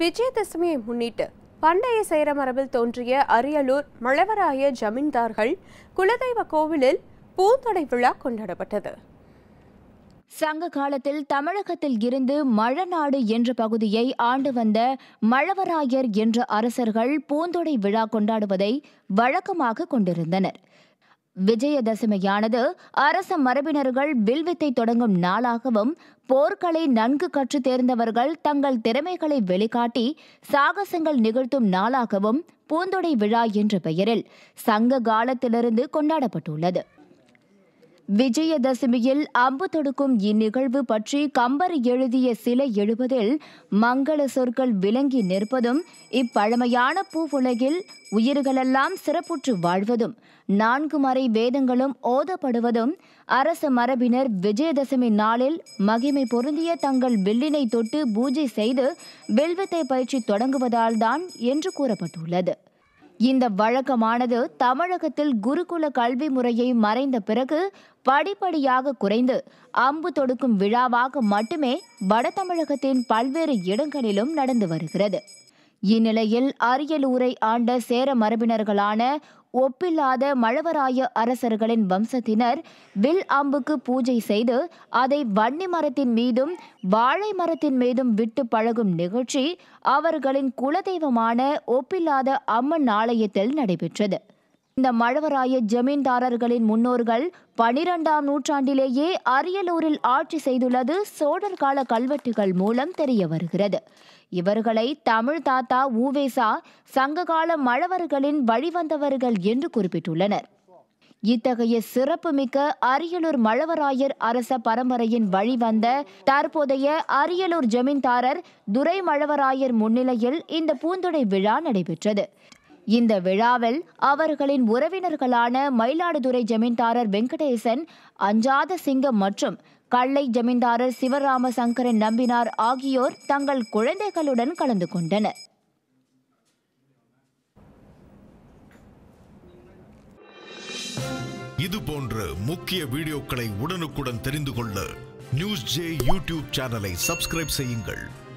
விஜயதசமியை முன்னிட்டு பண்டைய சேரமரபில் தோன்றிய அரியலூர் மழவராய ஜமீன்தார்கள் குலதெய்வ கோவிலில் பூந்தடை விழா கொண்டாடப்பட்டது சங்க காலத்தில் தமிழகத்தில் இருந்து மழநாடு என்ற பகுதியை ஆண்டு வந்த மழவராயர் என்ற அரசர்கள் பூந்தொடை விழா கொண்டாடுவதை வழக்கமாக கொண்டிருந்தனர் விஜயதசமியானது அரச மரபினர்கள் வில்வித்தை தொடங்கும் நாளாகவும் போர்க்களை நன்கு கற்று தேர்ந்தவர்கள் தங்கள் திறமைகளை வெளிக்காட்டி சாகசங்கள் நிகழ்த்தும் நாளாகவும் பூந்தொடை விழா என்ற பெயரில் சங்க காலத்திலிருந்து கொண்டாடப்பட்டுள்ளது விஜயதசமியில் அம்பு தொடுக்கும் இந்நிகழ்வு பற்றி கம்பர் எழுதிய சிலை எழுவதில் மங்கள சொற்கள் விளங்கி நிற்பதும் இப்பழமையான பூவுலகில் உயிர்களெல்லாம் சிறப்புற்று வாழ்வதும் நான்கு மறை வேதங்களும் ஓதப்படுவதும் அரச மரபினர் விஜயதசமி நாளில் மகிமை பொருந்திய தங்கள் வில்லினை தொட்டு பூஜை செய்து வில்வத்தை பயிற்சி தொடங்குவதால்தான் என்று கூறப்பட்டுள்ளது இந்த வழக்கமானது தமிழகத்தில் குருகுல கல்வி முறையை மறைந்த பிறகு படிப்படியாக குறைந்து அம்பு தொடுக்கும் விழாவாக மட்டுமே வட தமிழகத்தின் பல்வேறு இடங்களிலும் நடந்து வருகிறது இந்நிலையில் அரியலூரை ஆண்ட சேர மரபினர்களான ஒப்பில்லாத மழவராய அரசர்களின் வம்சத்தினர் வில் அம்புக்கு பூஜை செய்து அதை வன்னி மரத்தின் மீதும் வாழை மரத்தின் மீதும் விட்டு பழகும் நிகழ்ச்சி அவர்களின் குலதெய்வமான ஒப்பில்லாத அம்மன் ஆலயத்தில் நடைபெற்றது இந்த மழவராய ஜமீன்தாரர்களின் முன்னோர்கள் பனிரெண்டாம் நூற்றாண்டிலேயே அரியலூரில் ஆட்சி செய்துள்ளது சோழர் கால கல்வெட்டுகள் மூலம் தெரிய வருகிறது இவர்களை தமிழ் தாத்தா ஊவேசா சங்ககால மழவர்களின் வழிவந்தவர்கள் என்று குறிப்பிட்டுள்ளனர் இத்தகைய சிறப்புமிக்க அரியலூர் மழவராயர் அரச பரம்பரையின் வழிவந்த தற்போதைய அரியலூர் ஜமீன்தாரர் துரை மழவராயர் முன்னிலையில் இந்த பூந்துடை விழா நடைபெற்றது இந்த விழாவில் அவர்களின் உறவினர்களான மயிலாடுதுறை ஜமீன்தாரர் வெங்கடேசன் அஞ்சாத சிங்கம் மற்றும் கள்ளை ஜமீன்தாரர் சிவராம சங்கரன் நம்பினார் ஆகியோர் தங்கள் குழந்தைகளுடன் கலந்து கொண்டனர் இது போன்ற முக்கிய வீடியோக்களை உடனுக்குடன் தெரிந்து கொள்ள நியூஸ் ஜே யூடியூப் சேனலை சப்ஸ்கிரைப் செய்யுங்கள்